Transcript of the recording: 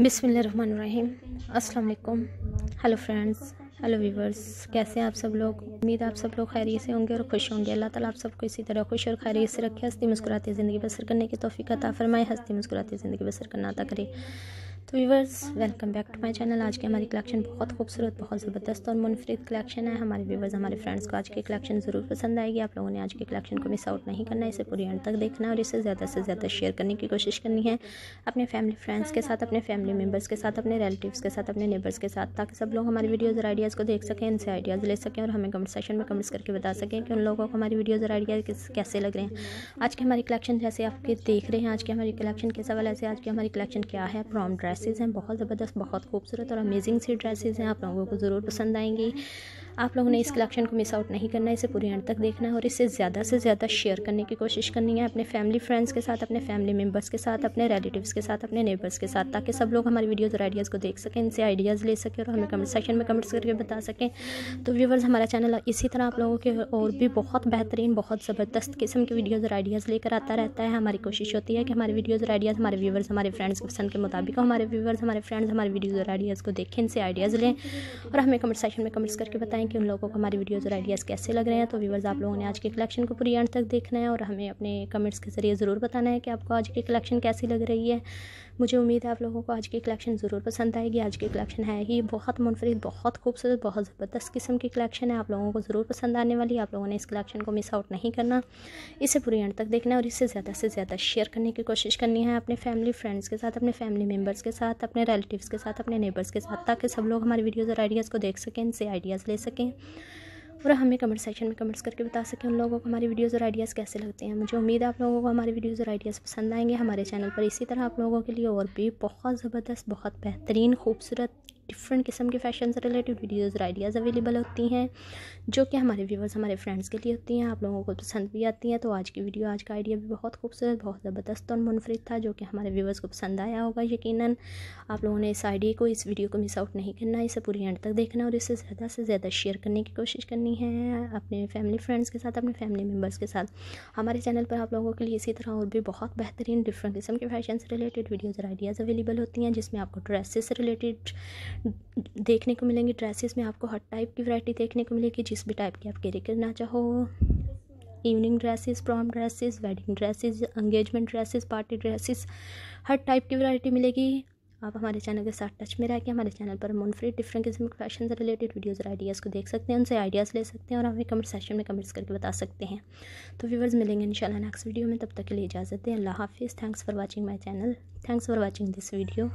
बिसमीम अल्लाम hello friends hello viewers कैसे हैं आप सब लोग उम्मीद आप सब लोग खैरियत से होंगे और खुश होंगे अल्लाह ताला आप सबको इसी तरह खुश और खैरियत से रखे हस्ती मुस्कुराती ज़िंदगी बसर करने की तोफ़ी का ताफ़रमाए हस्ती मुस्कुराती ज़िंदगी बसर करना अदा करें तो viewers welcome back to my channel आज की हमारी कलेक्शन बहुत खूबसूरत बहुत ज़बरदस्त और मुनफरद कलेक्शन है हमारे व्यूवर्स हमारे फ्रेंड्स को आज की कलेक्शन ज़रूर पसंद आएगी आप लोगों ने आज के कलेक्शन को मिस आउट नहीं करना है इसे पूरी एंड तक देखना है और इसे ज़्यादा से ज़्यादा शेयर करने की कोशिश करनी है अपने फैमिली फ्रेंड्स के साथ अपने फैमिली मेम्बर्स के साथ अपने रिलेटिव्स के साथ अपने नेबर्स के साथ ताकि सब लोग हमारी वीडियोज़ और आइडियाज़ को देख सकें इनसे आइडियाज़ ले सकें और हमें कमेंट सेक्शन में कमेंट्स करके बता सकें कि उन लोगों को हमारी वीडियोज़ और आइडियाज़ कैसे लग रहे हैं आज की हमारी कलेक्शन जैसे आपके देख रहे हैं आज की हमारी कलेक्शन के सवाल ऐसे आज की हमारी कलेक्शन क्या है प्रॉम ड्रेस ड्रेसेस हैं बहुत ज़बरदस्त बहुत खूबसूरत और अमेजिंग सी ड्रेसेस हैं आप लोगों को ज़रूर पसंद आएंगी आप लोगों ने इस कलेक्शन को मिस आउट नहीं करना है इसे पूरे एंड तक देखना है और इसे ज़्यादा से ज़्यादा शेयर करने की कोशिश करनी है अपने फैमिली फ्रेंड्स के साथ अपने फैमिली मेम्बर्स के साथ अपने रिलेटिव्स के साथ अपने नेबर्स के साथ ताकि सब लोग हमारी वीडियोज़ और आइडियाज़ को देख सकें इनसे आइडियाज़ ले सकें और हमें कमेंट सेक्शन में कमेंट्स करके बता सकें तो व्यूवर्स हमारा चैनल इसी तरह आप लोगों के और भी बहुत बेहतरीन बहुत ज़बरदस्त किस्म की वीडियोज़ और आइडियाज़ लेकर आता रहता है हमारी कोशिश होती है कि हमारे वीडियोज़ और आइडियाज़ हमारे व्यूवर्स हमारे फ्रेंड्स के पसंद के मुताबिक हमारे व्यूवर्स हमारे फ्रेंड्स हमारे वीडियोज़ और आइडियाज़ को देखें इनसे आइडियाज़ लें और हमें कमेंट सेक्शन में कमेंट्स करके बताएँ कि उन लोगों को हमारे वीडियोज़ और आइडियाज़ कैसे लग रहे हैं तो व्यूवर्स आप लोगों ने आज के कलेक्शन को पूरी एंड तक देखना है और हमें अपने कमेंट्स के ज़रिए ज़रूर बताना है कि आपको आज की कलेक्शन कैसी लग रही है मुझे उम्मीद है आप लोगों को आज की कलेक्शन ज़रूर पसंद आएगी आज की कलेक्शन है ही बहुत मुनफरद बहुत खूबसूरत बहुत ज़बरदस्त किस्म की कलेक्शन है आप लोगों को ज़रूर पसंद आने वाली आप लोगों ने इस कलेक्शन को मिस आउट नहीं करना इसे पूरी एंड तक देखना है और इससे ज़्यादा से ज़्यादा शेयर करने की कोशिश करनी है अपने फैमिली फ्रेंड्स के साथ अपने फैमिली मेम्बर्स के साथ अपने रिलेटिव्स के साथ अपने नेबर्स के साथ ताकि सब लोग हमारे वीडियोज़ और आइडियाज़ को देख सकें इनसे आइडियाज़ ले सकें सकें और हमें कमेंट सेक्शन में कमेंट्स करके बता सकें उन लोगों को हमारी वीडियोज़ और आइडियाज़ कैसे लगते हैं मुझे उम्मीद है आप लोगों को हमारी वीडियोज़ और आइडियाज़ पसंद आएंगे हमारे चैनल पर इसी तरह आप लोगों के लिए और भी बहुत ज़बरदस्त बहुत बेहतरीन खूबसूरत डिफरेंट किस्म के फैशन से रिलेटेड वीडियोज़ और आइडियाज़ अवेलेबल होती हैं जो कि हमारे व्यूवर्स हमारे फ्रेंड्स के लिए होती हैं आप लोगों को पसंद भी आती हैं तो आज की वीडियो आज का आइडिया भी बहुत खूबसूरत बहुत ज़बरदस्त और मुनफरद था जो कि हमारे व्यूवर्स को पसंद आया होगा यकीन आप लोगों ने इस आइडिया को इस वीडियो को मिस आउट नहीं करना इसे पूरी एंड तक देखना और इसे ज़्यादा से ज़्यादा शेयर करने की कोशिश करनी है अपने फैमिली फ्रेंड्स के साथ अपने फैमिली मेम्बर्स के साथ हमारे चैनल पर आप लोगों के लिए इसी तरह और भी बहुत बेहतरीन डिफरेंट किस्म के फैशन से रिलेटेड वीडियोज़ और आइडियाज़ अवेलेबल होती हैं जिसमें आपको ड्रेसेस से रिलेटेड देखने को मिलेंगी ड्रेसेस में आपको हर टाइप की वैरायटी देखने को मिलेगी जिस भी टाइप की आप कैरी करना चाहो evening dresses prom dresses wedding dresses engagement dresses party dresses हर टाइप की वैरायटी मिलेगी आप हमारे चैनल के साथ टच में रह के हमारे चैनल पर मुनफरी डिफरेंट किस्म के फैशन से रिलेटेड वीडियोज़ और आइडियाज़ को देख सकते हैं उनसे आइडियाज़ ले सकते हैं और हमें कमेंट सेशन में कमेंट्स करके बता सकते हैं तो व्यूवर्स मिलेंगे इंशाल्लाह नेक्स्ट वीडियो में तब तक के लिए इजाज़त दें अल्लाह हाफिज़ thanks for watching my channel thanks for watching this video